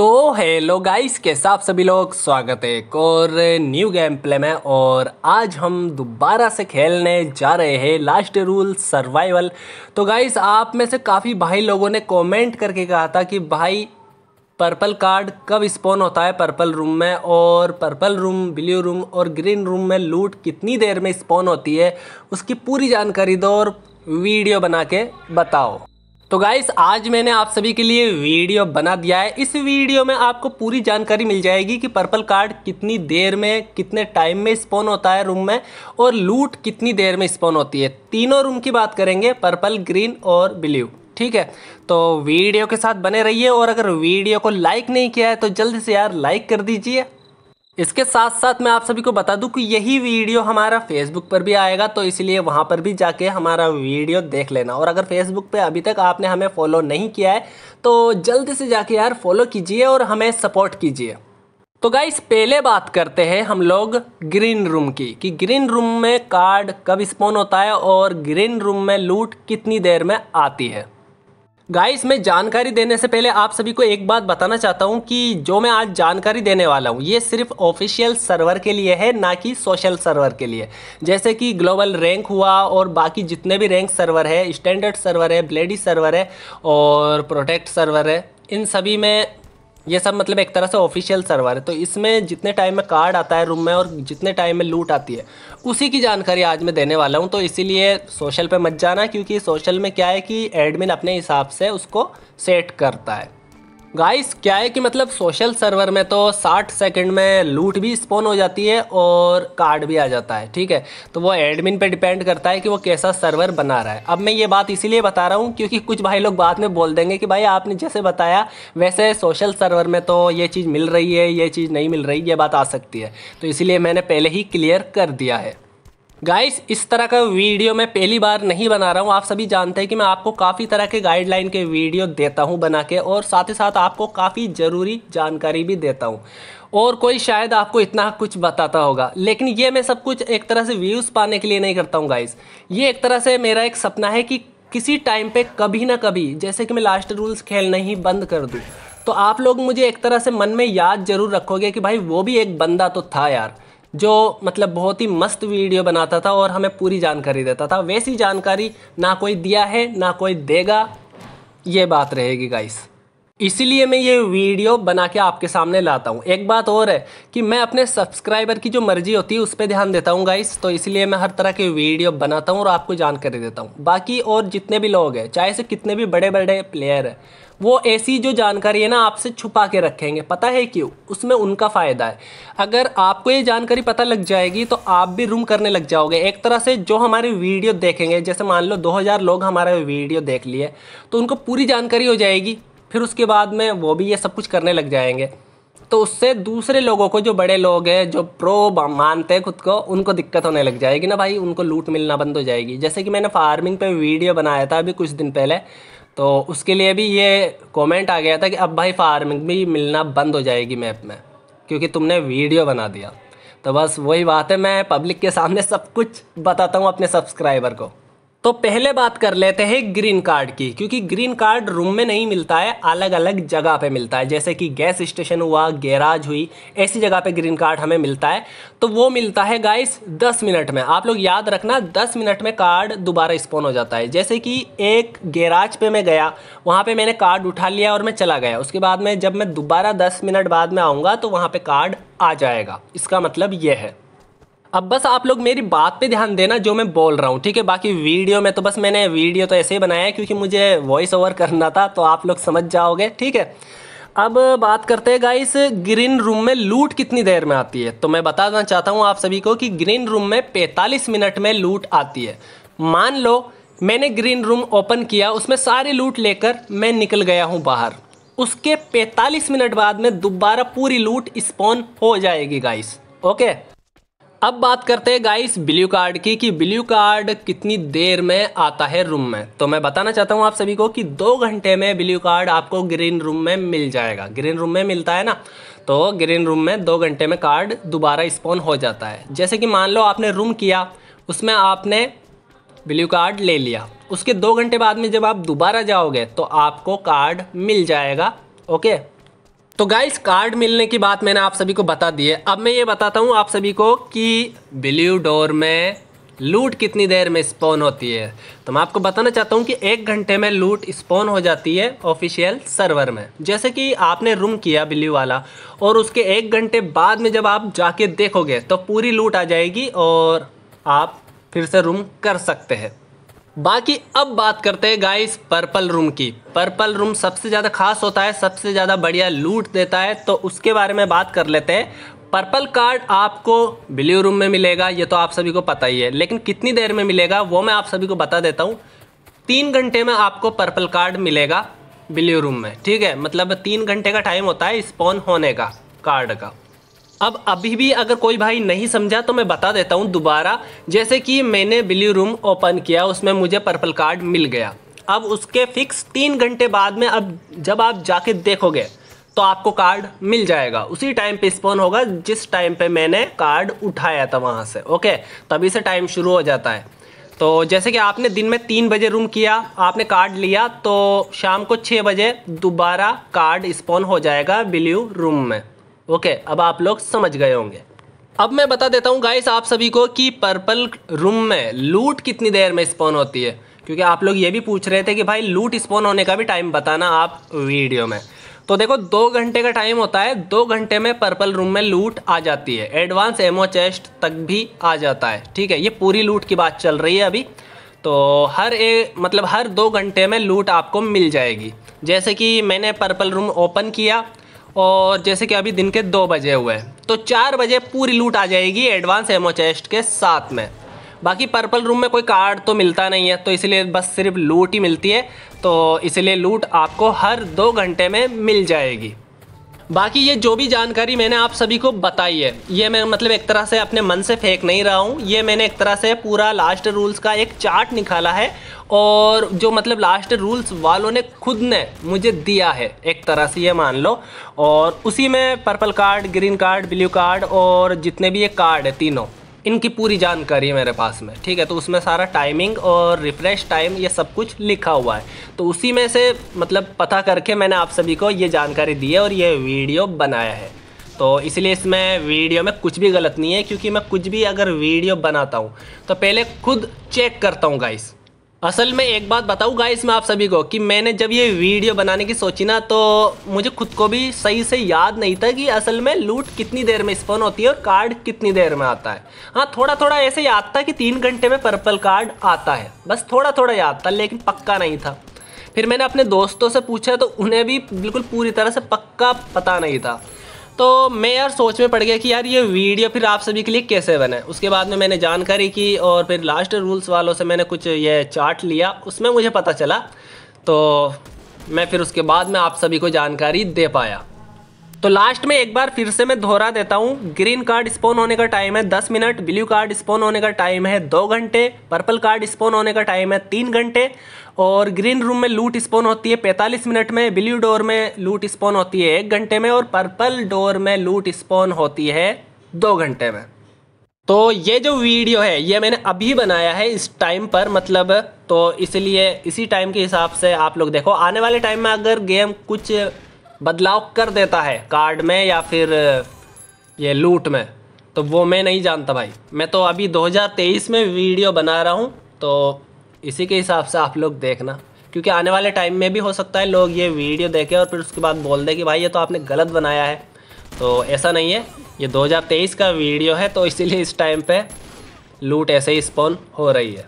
तो hello guys के साथ सभी लोग स्वागत है एक और न्यू गेम प्ले में और आज हम दोबारा से खेलने जा रहे हैं लास्ट रूल सर्वाइवल तो गाइस आप में से काफ़ी भाई लोगों ने कमेंट करके कहा था कि भाई पर्पल कार्ड कब स्पॉन होता है पर्पल रूम में और पर्पल रूम ब्लू रूम और ग्रीन रूम में लूट कितनी देर में स्पॉन होती है उसकी पूरी जानकारी दो और वीडियो बना के बताओ तो गाइस आज मैंने आप सभी के लिए वीडियो बना दिया है इस वीडियो में आपको पूरी जानकारी मिल जाएगी कि पर्पल कार्ड कितनी देर में कितने टाइम में स्पॉन होता है रूम में और लूट कितनी देर में स्पॉन होती है तीनों रूम की बात करेंगे पर्पल ग्रीन और ब्ल्यू ठीक है तो वीडियो के साथ बने रहिए और अगर वीडियो को लाइक नहीं किया है तो जल्द से यार लाइक कर दीजिए इसके साथ साथ मैं आप सभी को बता दूं कि यही वीडियो हमारा फेसबुक पर भी आएगा तो इसलिए वहां पर भी जाके हमारा वीडियो देख लेना और अगर फेसबुक पे अभी तक आपने हमें फॉलो नहीं किया है तो जल्दी से जाके यार फॉलो कीजिए और हमें सपोर्ट कीजिए तो गाइस पहले बात करते हैं हम लोग ग्रीन रूम की कि ग्रीन रूम में कार्ड कब स्पोन होता है और ग्रीन रूम में लूट कितनी देर में आती है गाइस मैं जानकारी देने से पहले आप सभी को एक बात बताना चाहता हूँ कि जो मैं आज जानकारी देने वाला हूँ ये सिर्फ ऑफिशियल सर्वर के लिए है ना कि सोशल सर्वर के लिए जैसे कि ग्लोबल रैंक हुआ और बाकी जितने भी रैंक सर्वर है स्टैंडर्ड सर्वर है ब्लेडी सर्वर है और प्रोटेक्ट सर्वर है इन सभी में ये सब मतलब एक तरह से ऑफिशियल सर्वर है तो इसमें जितने टाइम में कार्ड आता है रूम में और जितने टाइम में लूट आती है उसी की जानकारी आज मैं देने वाला हूँ तो इसीलिए सोशल पे मत जाना क्योंकि सोशल में क्या है कि एडमिन अपने हिसाब से उसको सेट करता है गाइस क्या है कि मतलब सोशल सर्वर में तो 60 सेकंड में लूट भी स्पॉन हो जाती है और कार्ड भी आ जाता है ठीक है तो वो एडमिन पे डिपेंड करता है कि वो कैसा सर्वर बना रहा है अब मैं ये बात इसीलिए बता रहा हूँ क्योंकि कुछ भाई लोग बाद में बोल देंगे कि भाई आपने जैसे बताया वैसे सोशल सर्वर में तो ये चीज़ मिल रही है ये चीज़ नहीं मिल रही ये बात आ सकती है तो इसीलिए मैंने पहले ही क्लियर कर दिया है गाइस इस तरह का वीडियो मैं पहली बार नहीं बना रहा हूँ आप सभी जानते हैं कि मैं आपको काफ़ी तरह के गाइडलाइन के वीडियो देता हूँ बना के और साथ ही साथ आपको काफ़ी ज़रूरी जानकारी भी देता हूँ और कोई शायद आपको इतना कुछ बताता होगा लेकिन ये मैं सब कुछ एक तरह से व्यूज़ पाने के लिए नहीं करता हूँ गाइस ये एक तरह से मेरा एक सपना है कि किसी टाइम पर कभी ना कभी जैसे कि मैं लास्ट रूल्स खेलना ही बंद कर दूँ तो आप लोग मुझे एक तरह से मन में याद जरूर रखोगे कि भाई वो भी एक बंदा तो था यार जो मतलब बहुत ही मस्त वीडियो बनाता था और हमें पूरी जानकारी देता था वैसी जानकारी ना कोई दिया है ना कोई देगा ये बात रहेगी गाइस इसीलिए मैं ये वीडियो बना के आपके सामने लाता हूँ एक बात और है कि मैं अपने सब्सक्राइबर की जो मर्जी होती है उस पर ध्यान देता हूँ गाइस तो इसलिए मैं हर तरह की वीडियो बनाता हूँ और आपको जानकारी देता हूँ बाकी और जितने भी लोग हैं चाहे से कितने भी बड़े बड़े प्लेयर हैं वो ऐसी जो जानकारी है ना आपसे छुपा के रखेंगे पता है क्यों उसमें उनका फ़ायदा है अगर आपको ये जानकारी पता लग जाएगी तो आप भी रूम करने लग जाओगे एक तरह से जो हमारे वीडियो देखेंगे जैसे मान लो 2000 लोग हमारा वीडियो देख लिए तो उनको पूरी जानकारी हो जाएगी फिर उसके बाद में वो भी ये सब कुछ करने लग जाएंगे तो उससे दूसरे लोगों को जो बड़े लोग हैं जो प्रो मानते हैं खुद को उनको दिक्कत होने लग जाएगी ना भाई उनको लूट मिलना बंद हो जाएगी जैसे कि मैंने फार्मिंग पे वीडियो बनाया था अभी कुछ दिन पहले तो उसके लिए भी ये कमेंट आ गया था कि अब भाई फार्मिंग भी मिलना बंद हो जाएगी मैप में क्योंकि तुमने वीडियो बना दिया तो बस वही बात है मैं पब्लिक के सामने सब कुछ बताता हूँ अपने सब्सक्राइबर को तो पहले बात कर लेते हैं ग्रीन कार्ड की क्योंकि ग्रीन कार्ड रूम में नहीं मिलता है अलग अलग जगह पे मिलता है जैसे कि गैस स्टेशन हुआ गैराज हुई ऐसी जगह पे ग्रीन कार्ड हमें मिलता है तो वो मिलता है गाइस 10 मिनट में आप लोग याद रखना 10 मिनट में कार्ड दोबारा स्पॉन हो जाता है जैसे कि एक गैराज पर मैं गया वहाँ पर मैंने कार्ड उठा लिया और मैं चला गया उसके बाद में जब मैं दोबारा दस मिनट बाद में आऊँगा तो वहाँ पर कार्ड आ जाएगा इसका मतलब ये है अब बस आप लोग मेरी बात पे ध्यान देना जो मैं बोल रहा हूँ ठीक है बाकी वीडियो में तो बस मैंने वीडियो तो ऐसे ही बनाया है क्योंकि मुझे वॉइस ओवर करना था तो आप लोग समझ जाओगे ठीक है अब बात करते हैं गाइस ग्रीन रूम में लूट कितनी देर में आती है तो मैं बताना चाहता हूँ आप सभी को कि ग्रीन रूम में पैंतालीस मिनट में लूट आती है मान लो मैंने ग्रीन रूम ओपन किया उसमें सारी लूट लेकर मैं निकल गया हूँ बाहर उसके पैंतालीस मिनट बाद में दोबारा पूरी लूट स्पॉन हो जाएगी गाइस ओके अब बात करते हैं गाइस ब्लू कार्ड की कि ब्लू कार्ड कितनी देर में आता है रूम में तो मैं बताना चाहता हूँ आप सभी को कि दो घंटे में ब्लू कार्ड आपको ग्रीन रूम में मिल जाएगा ग्रीन रूम में मिलता है ना तो ग्रीन रूम में दो घंटे में कार्ड दोबारा स्पॉन हो जाता है जैसे कि मान लो आपने रूम किया उसमें आपने ब्लू कार्ड ले लिया उसके दो घंटे बाद में जब आप दोबारा जाओगे तो आपको कार्ड मिल जाएगा ओके तो गाइस कार्ड मिलने की बात मैंने आप सभी को बता दी है अब मैं ये बताता हूँ आप सभी को कि ब्ल्यू डोर में लूट कितनी देर में स्पॉन होती है तो मैं आपको बताना चाहता हूँ कि एक घंटे में लूट स्पॉन हो जाती है ऑफिशियल सर्वर में जैसे कि आपने रूम किया बिल्ली वाला और उसके एक घंटे बाद में जब आप जाके देखोगे तो पूरी लूट आ जाएगी और आप फिर से रूम कर सकते हैं बाकी अब बात करते हैं गाइस पर्पल रूम की पर्पल रूम सबसे ज़्यादा खास होता है सबसे ज़्यादा बढ़िया लूट देता है तो उसके बारे में बात कर लेते हैं पर्पल कार्ड आपको ब्लू रूम में मिलेगा ये तो आप सभी को पता ही है लेकिन कितनी देर में मिलेगा वो मैं आप सभी को बता देता हूँ तीन घंटे में आपको पर्पल कार्ड मिलेगा ब्लू रूम में ठीक है मतलब तीन घंटे का टाइम होता है स्पॉन होने का कार्ड का अब अभी भी अगर कोई भाई नहीं समझा तो मैं बता देता हूँ दोबारा जैसे कि मैंने बिल्यू रूम ओपन किया उसमें मुझे पर्पल कार्ड मिल गया अब उसके फिक्स तीन घंटे बाद में अब जब आप जाके देखोगे तो आपको कार्ड मिल जाएगा उसी टाइम पे स्पॉन होगा जिस टाइम पे मैंने कार्ड उठाया था वहाँ से ओके तभी से टाइम शुरू हो जाता है तो जैसे कि आपने दिन में तीन बजे रूम किया आपने कार्ड लिया तो शाम को छः बजे दोबारा कार्ड स्पॉन हो जाएगा बिल्यू रूम में ओके अब आप लोग समझ गए होंगे अब मैं बता देता हूँ गाइस आप सभी को कि पर्पल रूम में लूट कितनी देर में स्पॉन होती है क्योंकि आप लोग ये भी पूछ रहे थे कि भाई लूट स्पॉन होने का भी टाइम बताना आप वीडियो में तो देखो दो घंटे का टाइम होता है दो घंटे में पर्पल रूम में लूट आ जाती है एडवांस एमओ चेस्ट तक भी आ जाता है ठीक है ये पूरी लूट की बात चल रही है अभी तो हर ए मतलब हर दो घंटे में लूट आपको मिल जाएगी जैसे कि मैंने पर्पल रूम ओपन किया और जैसे कि अभी दिन के दो बजे हुए तो चार बजे पूरी लूट आ जाएगी एडवांस एमो चेस्ट के साथ में बाकी पर्पल रूम में कोई कार्ड तो मिलता नहीं है तो इसलिए बस सिर्फ लूट ही मिलती है तो इसलिए लूट आपको हर दो घंटे में मिल जाएगी बाकी ये जो भी जानकारी मैंने आप सभी को बताई है ये मैं मतलब एक तरह से अपने मन से फेंक नहीं रहा हूँ ये मैंने एक तरह से पूरा लास्ट रूल्स का एक चार्ट निकाला है और जो मतलब लास्ट रूल्स वालों ने खुद ने मुझे दिया है एक तरह से ये मान लो और उसी में purple card green card blue card और जितने भी ये कार्ड है तीनों इनकी पूरी जानकारी है मेरे पास में ठीक है तो उसमें सारा टाइमिंग और रिफ्रेश टाइम ये सब कुछ लिखा हुआ है तो उसी में से मतलब पता करके मैंने आप सभी को ये जानकारी दी है और ये वीडियो बनाया है तो इसलिए इसमें वीडियो में कुछ भी गलत नहीं है क्योंकि मैं कुछ भी अगर वीडियो बनाता हूँ तो पहले खुद चेक करता हूँ गाइस असल में एक बात बताऊँ गाइस मैं आप सभी को कि मैंने जब ये वीडियो बनाने की सोची ना तो मुझे खुद को भी सही से याद नहीं था कि असल में लूट कितनी देर में स्पॉन होती है और कार्ड कितनी देर में आता है हाँ थोड़ा थोड़ा ऐसे याद था कि तीन घंटे में पर्पल कार्ड आता है बस थोड़ा थोड़ा याद था लेकिन पक्का नहीं था फिर मैंने अपने दोस्तों से पूछा तो उन्हें भी बिल्कुल पूरी तरह से पक्का पता नहीं था तो मैं यार सोच में पड़ गया कि यार ये वीडियो फिर आप सभी के लिए कैसे बने उसके बाद में मैंने जानकारी की और फिर लास्ट रूल्स वालों से मैंने कुछ ये चार्ट लिया उसमें मुझे पता चला तो मैं फिर उसके बाद में आप सभी को जानकारी दे पाया तो लास्ट में एक बार फिर से मैं दोहरा देता हूँ ग्रीन कार्ड स्पोन होने का टाइम है दस मिनट ब्लू कार्ड स्पोन होने का टाइम है दो घंटे पर्पल कार्ड स्पोन होने का टाइम है तीन घंटे और ग्रीन रूम में लूट स्पोन होती है पैंतालीस मिनट में ब्लू डोर में लूट स्पोन होती है एक घंटे में और पर्पल डोर में लूट स्पोन होती है दो घंटे में तो ये जो वीडियो है ये मैंने अभी बनाया है इस टाइम पर मतलब तो इसलिए इसी टाइम के हिसाब से आप लोग देखो आने वाले टाइम में अगर गेम कुछ बदलाव कर देता है कार्ड में या फिर ये लूट में तो वो मैं नहीं जानता भाई मैं तो अभी 2023 में वीडियो बना रहा हूँ तो इसी के हिसाब से आप लोग देखना क्योंकि आने वाले टाइम में भी हो सकता है लोग ये वीडियो देखें और फिर उसके बाद बोल दें कि भाई ये तो आपने गलत बनाया है तो ऐसा नहीं है ये 2023 का वीडियो है तो इसीलिए इस टाइम पे लूट ऐसे ही स्पॉन हो रही है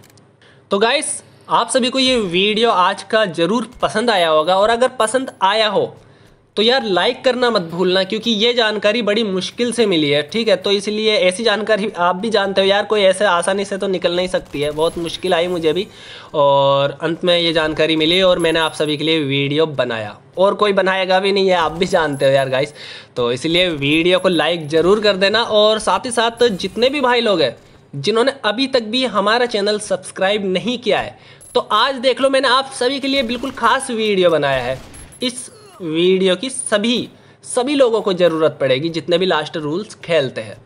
तो गाइस आप सभी को ये वीडियो आज का ज़रूर पसंद आया होगा और अगर पसंद आया हो तो यार लाइक करना मत भूलना क्योंकि ये जानकारी बड़ी मुश्किल से मिली है ठीक है तो इसलिए ऐसी जानकारी आप भी जानते हो यार कोई ऐसे आसानी से तो निकल नहीं सकती है बहुत मुश्किल आई मुझे भी और अंत में ये जानकारी मिली और मैंने आप सभी के लिए वीडियो बनाया और कोई बनाएगा भी नहीं है आप भी जानते हो यार गाइस तो इसलिए वीडियो को लाइक ज़रूर कर देना और साथ ही साथ जितने भी भाई लोग हैं जिन्होंने अभी तक भी हमारा चैनल सब्सक्राइब नहीं किया है तो आज देख लो मैंने आप सभी के लिए बिल्कुल खास वीडियो बनाया है इस वीडियो की सभी सभी लोगों को ज़रूरत पड़ेगी जितने भी लास्ट रूल्स खेलते हैं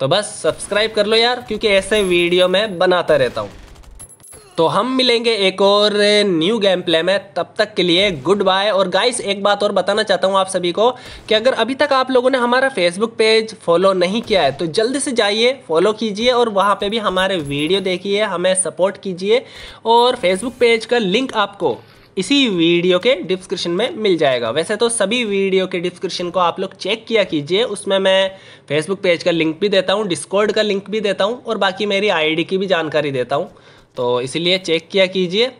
तो बस सब्सक्राइब कर लो यार क्योंकि ऐसे वीडियो मैं बनाता रहता हूँ तो हम मिलेंगे एक और न्यू गेम प्ले में तब तक के लिए गुड बाय और गाइस एक बात और बताना चाहता हूँ आप सभी को कि अगर अभी तक आप लोगों ने हमारा फेसबुक पेज फॉलो नहीं किया है तो जल्दी से जाइए फॉलो कीजिए और वहाँ पे भी हमारे वीडियो देखिए हमें सपोर्ट कीजिए और फेसबुक पेज का लिंक आपको इसी वीडियो के डिस्क्रिप्शन में मिल जाएगा वैसे तो सभी वीडियो के डिस्क्रिप्शन को आप लोग चेक किया कीजिए उसमें मैं फेसबुक पेज का लिंक भी देता हूँ डिस्कॉर्ड का लिंक भी देता हूँ और बाकी मेरी आईडी की भी जानकारी देता हूँ तो इसीलिए चेक किया कीजिए